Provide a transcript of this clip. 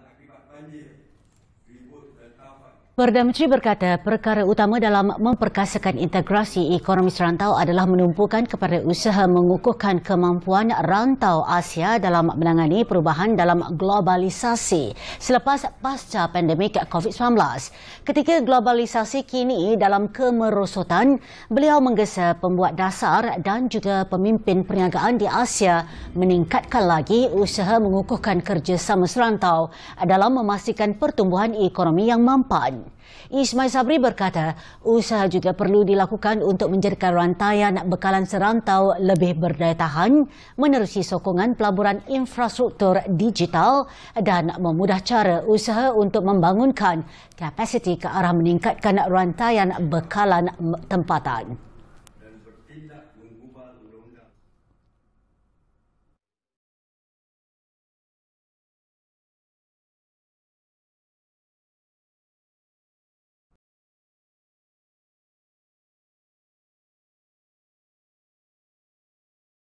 akibat banjir ribut dan Perdana Menteri berkata perkara utama dalam memperkasakan integrasi ekonomi serantau adalah menumpukan kepada usaha mengukuhkan kemampuan rantau Asia dalam menangani perubahan dalam globalisasi selepas pasca pandemik COVID-19. Ketika globalisasi kini dalam kemerosotan, beliau menggesa pembuat dasar dan juga pemimpin perniagaan di Asia meningkatkan lagi usaha mengukuhkan kerjasama serantau dalam memastikan pertumbuhan ekonomi yang mampan. Ismail Sabri berkata, usaha juga perlu dilakukan untuk menjadikan rantaian bekalan serantau lebih berdaya tahan menerusi sokongan pelaburan infrastruktur digital dan memudah cara usaha untuk membangunkan kapasiti ke arah meningkatkan rantaian bekalan tempatan.